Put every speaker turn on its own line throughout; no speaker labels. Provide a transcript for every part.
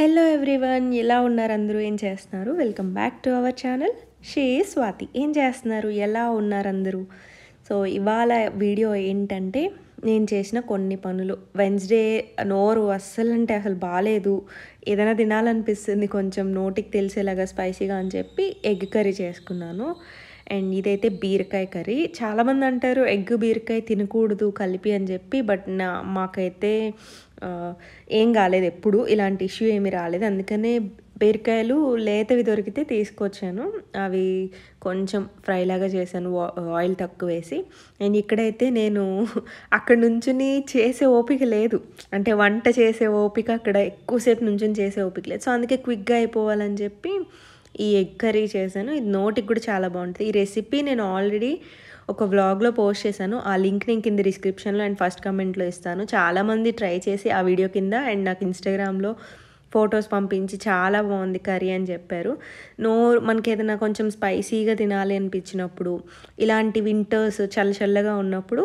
hello everyone ఎలా ఉన్నారు అందరూ ఏం చేస్తున్నారు welcome back to our channel షే స్వాతి ఏం చేస్తున్నారు ఎలా ఉన్నారు అందరూ సో ఇవాళ వీడియో ఏంటంటే నేను చేసిన కొన్ని పనులు వెన్స్డే నోరు అస్సలు అంటే అసలు బాగాలేదు ఏదైనా తినాలనిపిస్తుంది కొంచెం నోటికి తెలిసేలాగా స్పైసీగా అని చెప్పి ఎగ్ కర్రీ చేసుకున్నాను అండ్ ఇదైతే బీరకాయ కర్రీ చాలామంది అంటారు ఎగ్ బీరకాయ తినకూడదు కలిపి అని చెప్పి బట్ నా మాకైతే ఏం కాలేదు ఎప్పుడు ఇలాంటి ఇష్యూ ఏమీ రాలేదు అందుకనే బీరకాయలు లేతవి దొరికితే తీసుకొచ్చాను అవి కొంచెం ఫ్రైలాగా చేశాను ఆయిల్ తక్కువ వేసి అండ్ ఇక్కడైతే నేను అక్కడ నుంచుని చేసే ఓపిక లేదు అంటే వంట చేసే ఓపిక అక్కడ ఎక్కువసేపు నుంచుని చేసే ఓపిక లేదు సో అందుకే క్విక్గా అయిపోవాలని చెప్పి ఈ ఎగ్ కర్రీ చేశాను ఇది నోటికి కూడా చాలా బాగుంటుంది ఈ రెసిపీ నేను ఆల్రెడీ ఒక వ్లాగ్లో పోస్ట్ చేశాను ఆ లింక్ నేను కింద డిస్క్రిప్షన్లో అండ్ ఫస్ట్ కమెంట్లో ఇస్తాను చాలామంది ట్రై చేసి ఆ వీడియో కింద అండ్ నాకు ఇన్స్టాగ్రామ్లో ఫొటోస్ పంపించి చాలా బాగుంది కర్రీ అని చెప్పారు నో మనకి ఏదైనా కొంచెం స్పైసీగా తినాలి అనిపించినప్పుడు ఇలాంటి వింటర్స్ చల్ల చల్లగా ఉన్నప్పుడు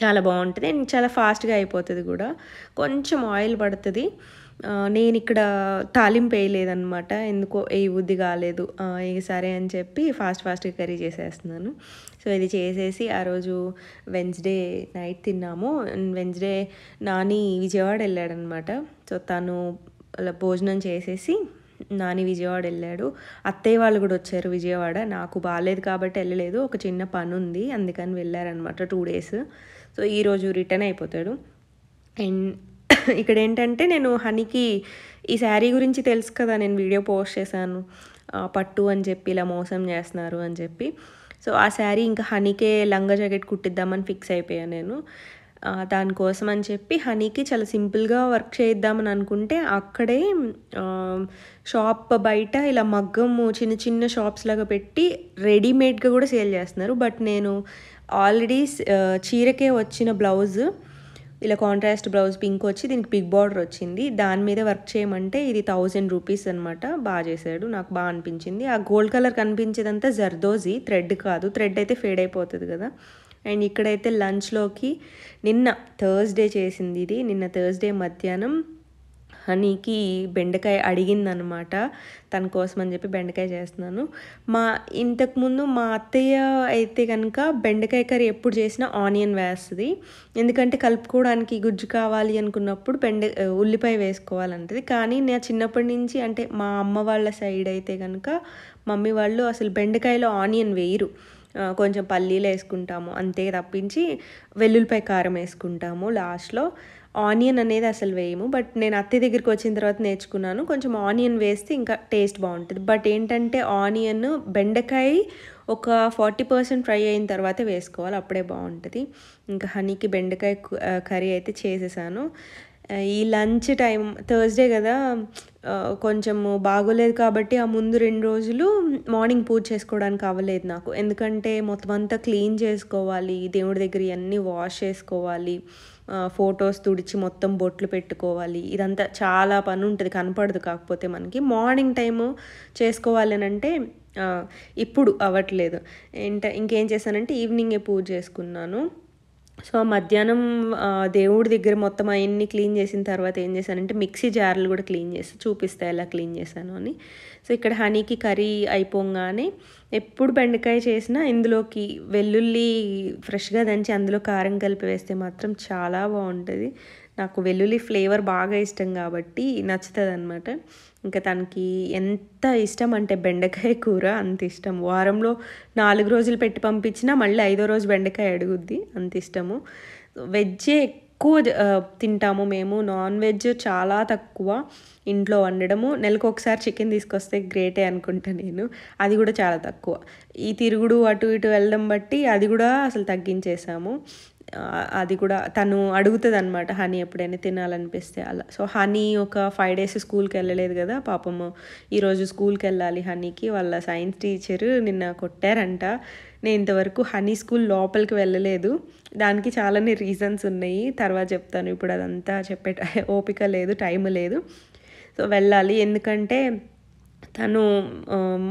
చాలా బాగుంటుంది అండ్ చాలా ఫాస్ట్గా అయిపోతుంది కూడా కొంచెం ఆయిల్ పడుతుంది నేను ఇక్కడ తాలింపు వేయలేదనమాట ఎందుకో ఏ బుద్ధి కాలేదు సరే అని చెప్పి ఫాస్ట్ ఫాస్ట్గా కర్రీ చేసేస్తున్నాను సో ఇది చేసేసి ఆ రోజు వెన్స్డే నైట్ తిన్నాము వెన్స్డే నాని విజయవాడ వెళ్ళాడనమాట సో తను భోజనం చేసేసి నాని విజయవాడ వెళ్ళాడు అత్తయ్య వాళ్ళు కూడా వచ్చారు విజయవాడ నాకు బాగాలేదు కాబట్టి వెళ్ళలేదు ఒక చిన్న పని ఉంది అందుకని వెళ్ళారనమాట టూ డేస్ సో ఈరోజు రిటర్న్ అయిపోతాడు అండ్ ఇక్కడ ఏంటంటే నేను హనీకి ఈ శారీ గురించి తెలుసు కదా నేను వీడియో పోస్ట్ చేశాను పట్టు అని చెప్పి ఇలా మోసం చేస్తున్నారు అని చెప్పి సో ఆ శారీ ఇంకా హనీకే లంగా జాకెట్ కుట్టిద్దామని ఫిక్స్ అయిపోయాను నేను దానికోసం అని చెప్పి హనీకి చాలా సింపుల్గా వర్క్ చేద్దామని అనుకుంటే అక్కడే షాప్ బయట ఇలా మగ్గము చిన్న చిన్న షాప్స్ లాగా పెట్టి రెడీమేడ్గా కూడా సేల్ చేస్తున్నారు బట్ నేను ఆల్రెడీ చీరకే వచ్చిన బ్లౌజ్ ఇలా కాంట్రాస్ట్ బ్లౌజ్ పింక్ వచ్చి దీనికి బిగ్ బార్డర్ వచ్చింది దాని మీద వర్క్ చేయమంటే ఇది థౌజండ్ రూపీస్ అనమాట బాగా చేశాడు నాకు బాగా అనిపించింది ఆ గోల్డ్ కలర్ కనిపించేదంతా జర్దోజీ థ్రెడ్ కాదు థ్రెడ్ అయితే ఫేడ్ అయిపోతుంది కదా అండ్ ఇక్కడైతే లంచ్లోకి నిన్న థర్స్డే చేసింది ఇది నిన్న థర్స్డే మధ్యాహ్నం హనీకి బెండకాయ అడిగిందనమాట తన కోసం అని చెప్పి బెండకాయ చేస్తున్నాను మా ఇంతకుముందు మా అత్తయ్య అయితే కనుక బెండకాయ కర్రీ ఎప్పుడు చేసినా ఆనియన్ వేస్తుంది ఎందుకంటే కలుపుకోవడానికి గుజ్జు కావాలి అనుకున్నప్పుడు బెండ ఉల్లిపాయ వేసుకోవాలంటది కానీ నేను చిన్నప్పటి నుంచి అంటే మా అమ్మ వాళ్ళ సైడ్ అయితే కనుక మమ్మీ వాళ్ళు అసలు బెండకాయలో ఆనియన్ వేయరు కొంచెం పల్లీలు వేసుకుంటాము అంతే తప్పించి వెల్లుల్లిపాయ కారం వేసుకుంటాము లాస్ట్లో ఆనియన్ అనేది అసలు వేయము బట్ నేను అత్తి దగ్గరికి వచ్చిన తర్వాత నేర్చుకున్నాను కొంచెం ఆనియన్ వేస్తే ఇంకా టేస్ట్ బాగుంటుంది బట్ ఏంటంటే ఆనియన్ బెండకాయ ఒక ఫార్టీ పర్సెంట్ ఫ్రై అయిన తర్వాత వేసుకోవాలి అప్పుడే బాగుంటుంది ఇంకా హనీకి బెండకాయ కర్రీ అయితే చేసేసాను ఈ లంచ్ టైం థర్స్డే కదా కొంచెము బాగోలేదు కాబట్టి ఆ ముందు రెండు రోజులు మార్నింగ్ పూజ చేసుకోవడానికి అవ్వలేదు నాకు ఎందుకంటే మొత్తం అంతా క్లీన్ చేసుకోవాలి దేవుడి దగ్గర ఇవన్నీ వాష్ చేసుకోవాలి ఫొటోస్ తుడిచి మొత్తం బొట్లు పెట్టుకోవాలి ఇదంతా చాలా పని ఉంటుంది కనపడదు కాకపోతే మనకి మార్నింగ్ టైము చేసుకోవాలి అంటే ఇప్పుడు అవ్వట్లేదు ఇంట ఇంకేం చేశానంటే ఈవినింగే పూజ చేసుకున్నాను సో మధ్యాహ్నం దేవుడి దగ్గర మొత్తం అవన్నీ క్లీన్ చేసిన తర్వాత ఏం చేశానంటే మిక్సీ జార్లు కూడా క్లీన్ చేసి చూపిస్తా ఎలా క్లీన్ చేశాను అని సో ఇక్కడ హనీకి కర్రీ అయిపోగానే ఎప్పుడు బెండకాయ చేసినా ఇందులోకి వెల్లుల్లి ఫ్రెష్గా దంచి అందులో కారం కలిపి వేస్తే మాత్రం చాలా బాగుంటుంది నాకు వెల్లుల్లి ఫ్లేవర్ బాగా ఇష్టం కాబట్టి నచ్చుతుంది అనమాట ఇంకా తనకి ఎంత ఇష్టం అంటే బెండకాయ కూర అంత ఇష్టం వారంలో నాలుగు రోజులు పెట్టి పంపించినా మళ్ళీ ఐదో రోజు బెండకాయ అడుగుద్ది అంత ఇష్టము వెజ్జే ఎక్కువ తింటాము మేము నాన్ వెజ్ చాలా తక్కువ ఇంట్లో వండడము నెలకు ఒకసారి చికెన్ తీసుకొస్తే గ్రేటే అనుకుంటా నేను అది కూడా చాలా తక్కువ ఈ తిరుగుడు అటు ఇటు వెళ్ళడం బట్టి అది కూడా అసలు తగ్గించేసాము అది కూడా తను అడుగుతుంది అనమాట హనీ ఎప్పుడైనా తినాలనిపిస్తే అలా సో హనీ ఒక ఫైవ్ డేస్ స్కూల్కి వెళ్ళలేదు కదా పాపము ఈరోజు స్కూల్కి వెళ్ళాలి హనీకి వాళ్ళ సైన్స్ టీచరు నిన్న కొట్టారంట నేను ఇంతవరకు హనీ స్కూల్ లోపలికి వెళ్ళలేదు దానికి చాలానే రీజన్స్ ఉన్నాయి తర్వాత చెప్తాను ఇప్పుడు అదంతా చెప్పే ఓపిక లేదు టైం లేదు సో వెళ్ళాలి ఎందుకంటే తను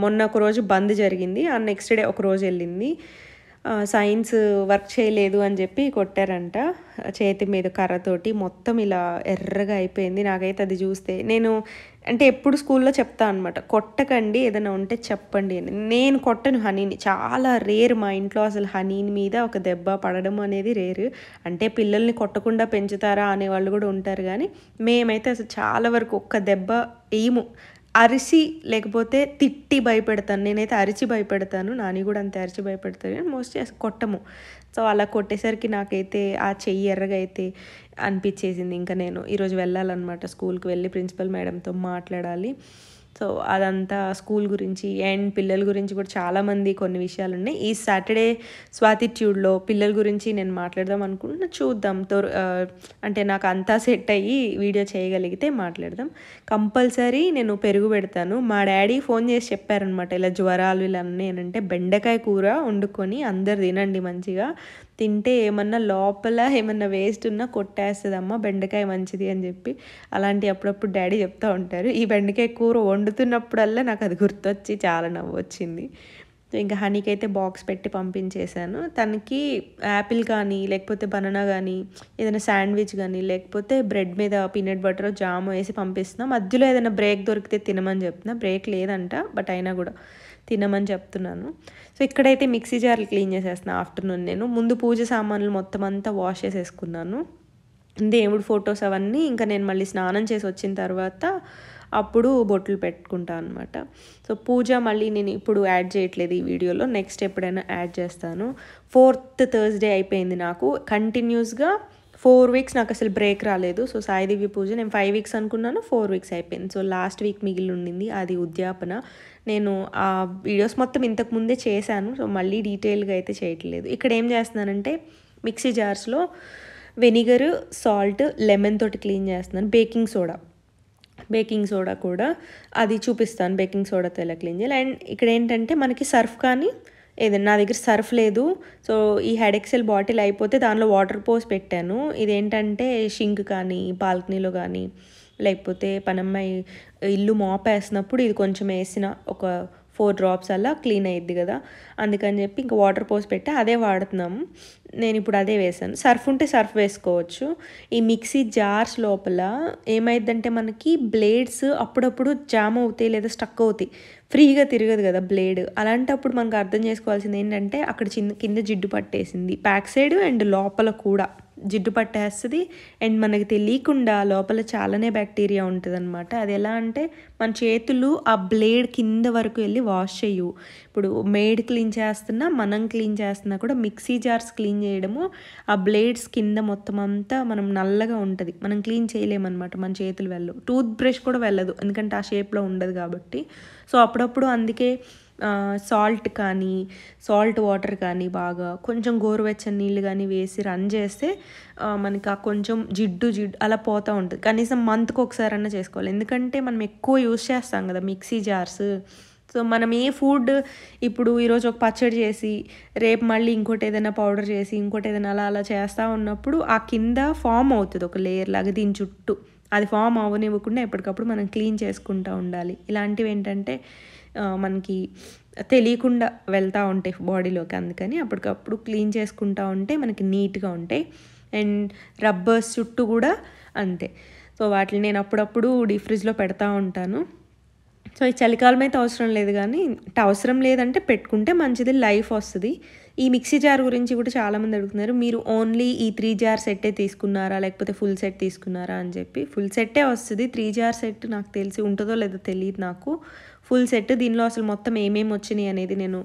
మొన్న ఒక రోజు బంద్ జరిగింది ఆ నెక్స్ట్ డే ఒక రోజు వెళ్ళింది సైన్స్ వర్క్ చేయలేదు అని చెప్పి కొట్టారంట చేతి మీద కర్రతోటి మొత్తం ఇలా ఎర్రగా అయిపోయింది నాకైతే అది చూస్తే నేను అంటే ఎప్పుడు స్కూల్లో చెప్తా అనమాట కొట్టకండి ఏదైనా ఉంటే చెప్పండి అని నేను కొట్టను హనీని చాలా రేర్ మా ఇంట్లో అసలు హనీని మీద ఒక దెబ్బ పడడం అనేది రేరు అంటే పిల్లల్ని కొట్టకుండా పెంచుతారా అనే వాళ్ళు కూడా ఉంటారు కానీ మేమైతే అసలు చాలా వరకు ఒక్క దెబ్బ ఏము అరిసి లేకపోతే తిట్టి భయపెడతాను నేనైతే అరిచి భయపెడతాను నాని కూడా అంతే అరిచి భయపెడతాను మోస్ట్ కొట్టము సో అలా కొట్టేసరికి నాకైతే ఆ చెయ్యి ఎర్రగా అయితే అనిపించేసింది ఇంకా నేను ఈరోజు వెళ్ళాలన్నమాట స్కూల్కి వెళ్ళి ప్రిన్సిపల్ మేడంతో మాట్లాడాలి సో అదంతా స్కూల్ గురించి అండ్ పిల్లల గురించి కూడా చాలామంది కొన్ని విషయాలు ఉన్నాయి ఈ సాటర్డే స్వాతిట్యూడ్లో పిల్లల గురించి నేను మాట్లాడదాం అనుకుంటున్నా చూద్దాం తో అంటే నాకు అంతా సెట్ అయ్యి వీడియో చేయగలిగితే మాట్లాడదాం కంపల్సరీ నేను పెరుగు పెడతాను మా డాడీ ఫోన్ చేసి చెప్పారనమాట ఇలా జ్వరాలు ఇలా అంటే బెండకాయ కూర వండుకొని అందరు తినండి మంచిగా తింటే ఏమన్నా లోపల ఏమన్నా వేస్ట్ ఉన్నా కొట్టేస్తుందమ్మా బెండకాయ మంచిది అని చెప్పి అలాంటి అప్పుడప్పుడు డాడీ చెప్తూ ఉంటారు ఈ బెండకాయ కూర వండుతున్నప్పుడల్లా నాకు అది గుర్తొచ్చి చాలా నవ్వు వచ్చింది ఇంకా హనీకి అయితే బాక్స్ పెట్టి పంపించేశాను తనకి యాపిల్ కానీ లేకపోతే బనానా కానీ ఏదైనా శాండ్విచ్ కానీ లేకపోతే బ్రెడ్ మీద పీనట్ బటర్ జామ్ వేసి పంపిస్తున్నాం మధ్యలో ఏదైనా బ్రేక్ దొరికితే తినమని చెప్తున్నా బ్రేక్ లేదంట బట్ అయినా కూడా తినమని చెప్తున్నాను సో ఇక్కడైతే మిక్సీ జార్లు క్లీన్ చేసేస్తున్నా ఆఫ్టర్నూన్ నేను ముందు పూజ సామాన్లు మొత్తం అంతా వాష్ చేసేసుకున్నాను దేవుడు ఫొటోస్ అవన్నీ ఇంకా నేను మళ్ళీ స్నానం చేసి వచ్చిన తర్వాత అప్పుడు బొట్లు పెట్టుకుంటాను అనమాట సో పూజ మళ్ళీ నేను ఇప్పుడు యాడ్ చేయట్లేదు ఈ వీడియోలో నెక్స్ట్ ఎప్పుడైనా యాడ్ చేస్తాను ఫోర్త్ థర్స్డే అయిపోయింది నాకు కంటిన్యూస్గా ఫోర్ వీక్స్ నాకు అసలు బ్రేక్ రాలేదు సో సాయిదేవి పూజ నేను ఫైవ్ వీక్స్ అనుకున్నాను ఫోర్ వీక్స్ అయిపోయింది సో లాస్ట్ వీక్ మిగిలి ఉండింది అది ఉద్యాపన నేను ఆ వీడియోస్ మొత్తం ఇంతకు ముందే చేశాను సో మళ్ళీ డీటెయిల్గా అయితే చేయట్లేదు ఇక్కడ ఏం చేస్తున్నానంటే మిక్సీ జార్స్లో వెనిగర్ సాల్ట్ లెమన్ తోటి క్లీన్ చేస్తున్నాను బేకింగ్ సోడా బేకింగ్ సోడా కూడా అది చూపిస్తాను బేకింగ్ సోడా తెల్ల క్లీన్ అండ్ ఇక్కడ ఏంటంటే మనకి సర్ఫ్ కానీ ఏదైనా నా దగ్గర సర్ఫ్ లేదు సో ఈ హెడెక్సెల్ బాటిల్ అయిపోతే దానిలో వాటర్ పోసి పెట్టాను ఇదేంటంటే షింక్ కానీ బాల్కనీలో కానీ లేకపోతే పనమ్మాయి ఇల్లు వేసినప్పుడు ఇది కొంచెం వేసిన ఒక ఫోర్ డ్రాప్స్ అలా క్లీన్ అయ్యిద్ది కదా అందుకని చెప్పి ఇంకా వాటర్ పోసి పెట్టి అదే వాడుతున్నాము నేను ఇప్పుడు అదే వేసాను సర్ఫ్ ఉంటే సర్ఫ్ వేసుకోవచ్చు ఈ మిక్సీ జార్స్ లోపల ఏమైందంటే మనకి బ్లేడ్స్ అప్పుడప్పుడు జామ్ అవుతాయి లేదా స్టక్ అవుతాయి ఫ్రీగా తిరగదు కదా బ్లేడ్ అలాంటప్పుడు మనకు అర్థం చేసుకోవాల్సింది ఏంటంటే అక్కడ చిన్న కింద జిడ్డు పట్టేసింది బ్యాక్ సైడ్ అండ్ లోపల కూడా జిడ్డు పట్టేస్తుంది అండ్ మనకి తెలియకుండా లోపల చాలానే బ్యాక్టీరియా ఉంటుంది అనమాట అది ఎలా అంటే మన చేతులు ఆ బ్లేడ్ కింద వరకు వెళ్ళి వాష్ చేయవు ఇప్పుడు మేడ్ క్లీన్ చేస్తున్నా మనం క్లీన్ చేస్తున్నా కూడా మిక్సీ జార్స్ క్లీన్ చేయడము ఆ బ్లేడ్స్ కింద మొత్తం అంతా మనం నల్లగా ఉంటుంది మనం క్లీన్ చేయలేమన్నమాట మన చేతులు వెళ్ళవు టూత్ బ్రష్ కూడా వెళ్ళదు ఎందుకంటే ఆ షేప్లో ఉండదు కాబట్టి సో అప్పుడప్పుడు అందుకే సాల్ట్ కానీ సాల్ట్ వాటర్ కానీ బాగా కొంచెం గోరువెచ్చని నీళ్ళు కానీ వేసి రన్ చేస్తే మనకి ఆ కొంచెం జిడ్డు జిడ్డు అలా పోతూ ఉంటుంది కనీసం మంత్కి ఒకసారన్నా చేసుకోవాలి ఎందుకంటే మనం ఎక్కువ యూస్ చేస్తాం కదా మిక్సీ జార్స్ సో మనం ఏ ఫుడ్ ఇప్పుడు ఈరోజు ఒక పచ్చడి చేసి రేపు మళ్ళీ ఇంకోటి ఏదైనా పౌడర్ చేసి ఇంకోటి ఏదైనా అలా అలా చేస్తూ ఉన్నప్పుడు ఆ కింద ఫామ్ అవుతుంది ఒక లేయర్ లాగా దీని చుట్టూ అది ఫామ్ అవ్వనివ్వకుండా ఎప్పటికప్పుడు మనం క్లీన్ చేసుకుంటూ ఉండాలి ఇలాంటివి ఏంటంటే మనకి తెలియకుండా వెళ్తూ ఉంటాయి బాడీలోకి అందుకని అప్పటికప్పుడు క్లీన్ చేసుకుంటూ ఉంటే మనకి నీట్గా ఉంటాయి అండ్ రబ్బర్స్ చుట్టూ కూడా అంతే సో వాటిని నేను అప్పుడప్పుడు డీప్ ఫ్రిడ్జ్లో పెడతా ఉంటాను సో ఈ చలికాలం అయితే అవసరం లేదు కానీ అవసరం లేదంటే పెట్టుకుంటే మంచిది లైఫ్ వస్తుంది ఈ మిక్సీ జార్ గురించి కూడా చాలామంది అడుగుతున్నారు మీరు ఓన్లీ ఈ త్రీ జార్ సెట్టే తీసుకున్నారా లేకపోతే ఫుల్ సెట్ తీసుకున్నారా అని చెప్పి ఫుల్ సెట్టే వస్తుంది త్రీ జార్ సెట్ నాకు తెలిసి ఉంటుందో లేదో తెలియదు నాకు ఫుల్ సెట్ దీనిలో అసలు మొత్తం ఏమేమి వచ్చినాయి అనేది నేను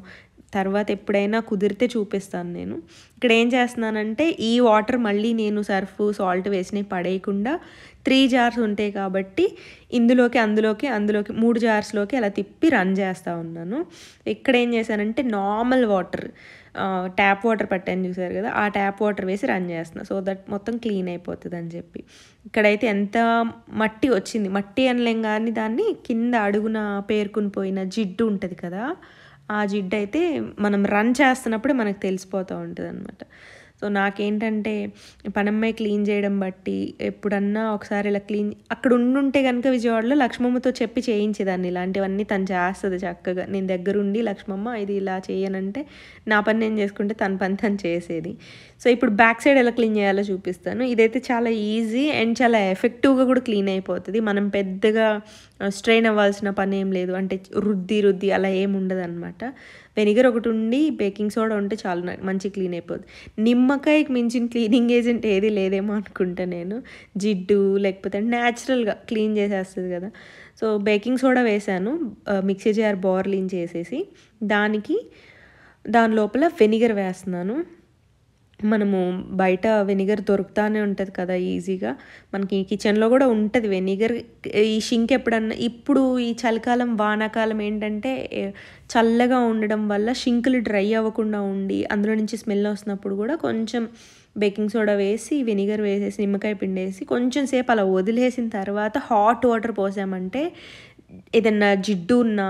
తర్వాత ఎప్పుడైనా కుదిరితే చూపిస్తాను నేను ఇక్కడ ఏం చేస్తున్నానంటే ఈ వాటర్ మళ్ళీ నేను సర్ఫ్ సాల్ట్ వేసినవి పడేయకుండా త్రీ జార్స్ ఉంటాయి కాబట్టి ఇందులోకి అందులోకి అందులోకి మూడు జార్స్లోకి అలా తిప్పి రన్ చేస్తూ ఉన్నాను ఇక్కడ ఏం చేశానంటే నార్మల్ వాటర్ ట్యాప్ వాటర్ పట్టాను చూసారు కదా ఆ ట్యాప్ వాటర్ వేసి రన్ చేస్తున్నాను సో దట్ మొత్తం క్లీన్ అయిపోతుంది అని చెప్పి ఇక్కడైతే ఎంత మట్టి వచ్చింది మట్టి అనలేం కానీ దాన్ని కింద అడుగున పేర్కొని పోయిన జిడ్డు ఉంటుంది కదా ఆ జిడ్డు అయితే మనం రన్ చేస్తున్నప్పుడే మనకు తెలిసిపోతూ ఉంటుంది అనమాట సో నాకేంటంటే పనమ్మాయి క్లీన్ చేయడం బట్టి ఎప్పుడన్నా ఒకసారి ఇలా క్లీన్ అక్కడ ఉండుంటే కనుక విజయవాడలో లక్ష్మమ్మతో చెప్పి చేయించేదాన్ని ఇలాంటివన్నీ తను చేస్తుంది చక్కగా నేను దగ్గరుండి లక్ష్మమ్మ ఇది ఇలా చేయనంటే నా పని నేను చేసుకుంటే తన పని తను చేసేది సో ఇప్పుడు బ్యాక్ సైడ్ ఎలా క్లీన్ చేయాలో చూపిస్తాను ఇదైతే చాలా ఈజీ అండ్ చాలా ఎఫెక్టివ్గా కూడా క్లీన్ అయిపోతుంది మనం పెద్దగా స్ట్రెయిన్ అవ్వాల్సిన పని ఏం లేదు అంటే రుద్ది రుద్ది అలా ఏం ఉండదు అనమాట వెనిగర్ ఒకటి ఉండి బేకింగ్ సోడా ఉంటే చాలా మంచి క్లీన్ అయిపోద్ది నిమ్మకాయకి మించిన క్లీనింగ్ ఏజెంట్ ఏది లేదేమో అనుకుంటా నేను జిడ్డు లేకపోతే న్యాచురల్గా క్లీన్ చేసేస్తుంది కదా సో బేకింగ్ సోడా వేశాను మిక్సీ జార్ బార్లిన్ చేసేసి దానికి దాని లోపల వెనిగర్ వేస్తున్నాను మనము బయట వెనిగర్ దొరుకుతానే ఉంటుంది కదా ఈజీగా మనకి కిచెన్లో కూడా ఉంటుంది వెనిగర్ ఈ షింక్ ఎప్పుడన్నా ఇప్పుడు ఈ చలికాలం వానాకాలం ఏంటంటే చల్లగా ఉండడం వల్ల షింకులు డ్రై అవ్వకుండా ఉండి అందులో నుంచి స్మెల్ వస్తున్నప్పుడు కూడా కొంచెం బేకింగ్ సోడా వేసి వెనిగర్ వేసేసి నిమ్మకాయ పిండి వేసి కొంచెం సేపు అలా వదిలేసిన తర్వాత హాట్ వాటర్ పోసామంటే ఏదన్నా జిడ్డు ఉన్నా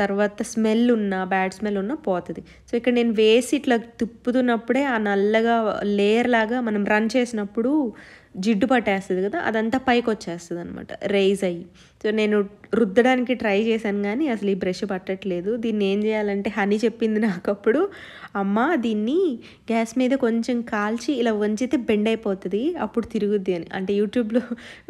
తర్వాత స్మెల్ ఉన్న బ్యాడ్ స్మెల్ ఉన్న పోతుంది సో ఇక్కడ నేను వేసి ఇట్లా తిప్పుతున్నప్పుడే ఆ నల్లగా లేయర్ లాగా మనం రన్ చేసినప్పుడు జిడ్డు పట్టేస్తుంది కదా అదంతా పైకి వచ్చేస్తుంది అనమాట రైజ్ అయ్యి సో నేను రుద్దడానికి ట్రై చేశాను కానీ అసలు ఈ బ్రష్ పట్టట్లేదు దీన్ని ఏం చేయాలంటే హనీ చెప్పింది నాకప్పుడు అమ్మ దీన్ని గ్యాస్ మీద కొంచెం కాల్చి ఇలా వంచితే బెండ్ అయిపోతుంది అప్పుడు తిరుగుద్ది అని అంటే యూట్యూబ్లో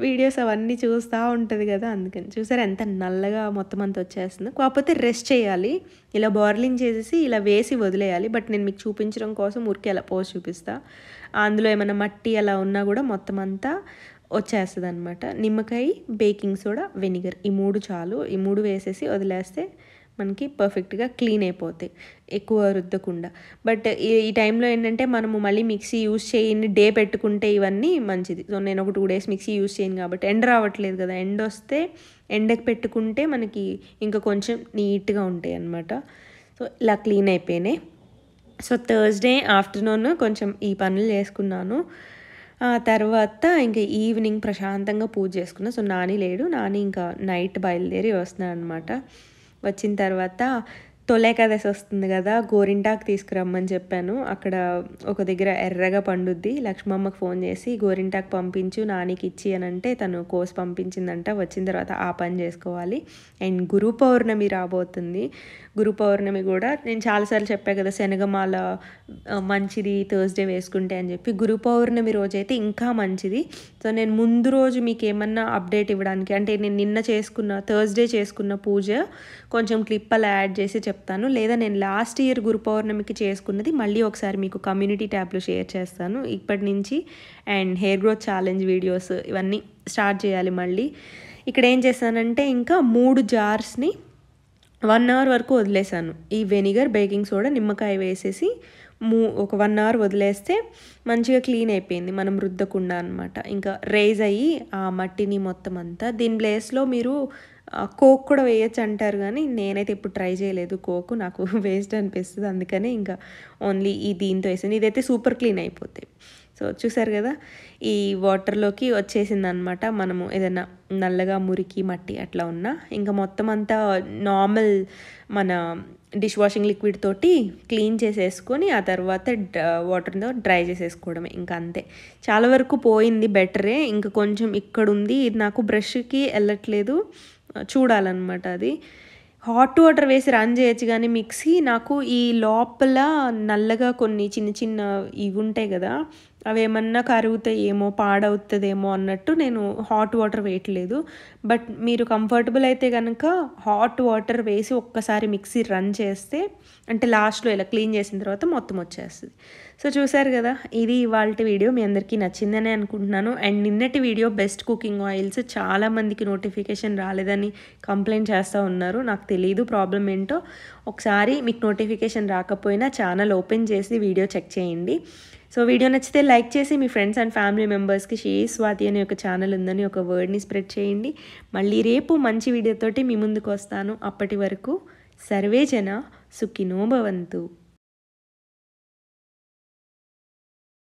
వీడియోస్ అవన్నీ చూస్తూ ఉంటుంది కదా అందుకని చూసారు ఎంత నల్లగా మొత్తం అంతా వచ్చేస్తుంది కాకపోతే రెస్ట్ చేయాలి ఇలా బార్లింగ్ చేసేసి ఇలా వేసి వదిలేయాలి బట్ నేను మీకు చూపించడం కోసం ఊరికే అలా పోసి చూపిస్తాను అందులో ఏమైనా మట్టి అలా ఉన్నా కూడా మొత్తం అంతా వచ్చేస్తుంది అనమాట నిమ్మకాయ బేకింగ్ సోడా వెనిగర్ ఈ మూడు చాలు ఈ మూడు వేసేసి వదిలేస్తే మనకి పర్ఫెక్ట్గా క్లీన్ అయిపోతాయి ఎక్కువ రుద్దకుండా బట్ ఈ టైంలో ఏంటంటే మనము మళ్ళీ మిక్సీ యూస్ చేయని డే పెట్టుకుంటే ఇవన్నీ మంచిది సో నేను ఒక టూ డేస్ మిక్సీ యూస్ చేయను కాబట్టి ఎండ రావట్లేదు కదా ఎండ వస్తే ఎండకు పెట్టుకుంటే మనకి ఇంకా కొంచెం నీట్గా ఉంటాయి అన్నమాట సో ఇలా క్లీన్ అయిపోయినాయి సో థర్స్డే ఆఫ్టర్నూన్ కొంచెం ఈ పనులు చేసుకున్నాను ఆ తర్వాత ఇంకా ఈవినింగ్ ప్రశాంతంగా పూజ చేసుకున్నా సో నాని లేడు నాని ఇంకా నైట్ బయలుదేరి వస్తున్నాను అనమాట వచ్చిన తర్వాత తొలేకాదశి వస్తుంది కదా గోరింటాకు తీసుకురమ్మని చెప్పాను అక్కడ ఒక దగ్గర ఎర్రగా పండుద్ది లక్ష్మమ్మకు ఫోన్ చేసి గోరింటాకు పంపించు నానికి ఇచ్చి అని అంటే తను కోసి పంపించిందంట వచ్చిన తర్వాత ఆ పని చేసుకోవాలి అండ్ గురు పౌర్ణమి రాబోతుంది గురు పౌర్ణమి కూడా నేను చాలాసార్లు చెప్పాను కదా శనగమాల మంచిది థర్స్డే వేసుకుంటే అని చెప్పి గురు పౌర్ణమి రోజైతే ఇంకా మంచిది సో నేను ముందు రోజు మీకు ఏమన్నా అప్డేట్ ఇవ్వడానికి అంటే నేను నిన్న చేసుకున్న థర్స్డే చేసుకున్న పూజ కొంచెం క్లిప్పలు యాడ్ చేసి చెప్తాను చెప్తాను లేదా నేను లాస్ట్ ఇయర్ గురు పౌర్ణమికి చేసుకున్నది మళ్ళీ ఒకసారి మీకు కమ్యూనిటీ ట్యాబ్లో షేర్ చేస్తాను ఇప్పటి నుంచి and hair growth challenge videos ఇవన్నీ స్టార్ట్ చేయాలి మళ్ళీ ఇక్కడ ఏం చేశానంటే ఇంకా మూడు జార్స్ని వన్ అవర్ వరకు వదిలేసాను ఈ వెనిగర్ బేకింగ్ సోడా నిమ్మకాయ వేసేసి మూ ఒక వన్ అవర్ వదిలేస్తే మంచిగా క్లీన్ అయిపోయింది మనం రుద్దకుండా అనమాట ఇంకా రేజ్ అయ్యి ఆ మట్టిని మొత్తం అంతా దీని ప్లేస్లో మీరు కోక్ కూడా వేయచ్చు అంటారు కానీ నేనైతే ఇప్పుడు ట్రై చేయలేదు కోక్ నాకు వేస్ట్ అనిపిస్తుంది అందుకనే ఇంకా ఓన్లీ ఈ దీంతో వేసింది ఇదైతే సూపర్ క్లీన్ అయిపోతాయి సో చూసారు కదా ఈ వాటర్లోకి వచ్చేసింది అనమాట మనము ఏదైనా నల్లగా మురికి మట్టి అట్లా ఉన్నా ఇంకా మొత్తం అంతా నార్మల్ మన డిష్ వాషింగ్ లిక్విడ్ తోటి క్లీన్ చేసేసుకొని ఆ తర్వాత వాటర్తో డ్రై చేసేసుకోవడమే ఇంకా అంతే చాలా వరకు పోయింది బెటరే ఇంకా కొంచెం ఇక్కడ ఉంది ఇది నాకు బ్రష్కి వెళ్ళట్లేదు చూడాలన్నమాట అది హాట్ వాటర్ వేసి రన్ చేయొచ్చు కానీ మిక్సీ నాకు ఈ లోపల నల్లగా కొన్ని చిన్న చిన్న ఇవి ఉంటాయి కదా అవేమన్నా కరుగుతాయేమో పాడవుతుందేమో అన్నట్టు నేను హాట్ వాటర్ వేయట్లేదు బట్ మీరు కంఫర్టబుల్ అయితే కనుక హాట్ వాటర్ వేసి ఒక్కసారి మిక్సీ రన్ చేస్తే అంటే లాస్ట్లో ఇలా క్లీన్ చేసిన తర్వాత మొత్తం వచ్చేస్తుంది సో చూసారు కదా ఇది ఇవాళ వీడియో మీ అందరికీ నచ్చిందని అనుకుంటున్నాను అండ్ నిన్నటి వీడియో బెస్ట్ కుకింగ్ ఆయిల్స్ చాలామందికి నోటిఫికేషన్ రాలేదని కంప్లైంట్ చేస్తూ ఉన్నారు నాకు తెలియదు ప్రాబ్లం ఏంటో ఒకసారి మీకు నోటిఫికేషన్ రాకపోయినా ఛానల్ ఓపెన్ చేసి వీడియో చెక్ చేయండి సో వీడియో నచ్చితే లైక్ చేసి మీ ఫ్రెండ్స్ అండ్ ఫ్యామిలీ మెంబర్స్కి షే స్వాతి అనే ఒక ఛానల్ ఉందని ఒక వర్డ్ని స్ప్రెడ్ చేయండి మళ్ళీ రేపు మంచి వీడియోతోటి మీ ముందుకు వస్తాను అప్పటి వరకు సర్వే జన సుఖినోభవంతు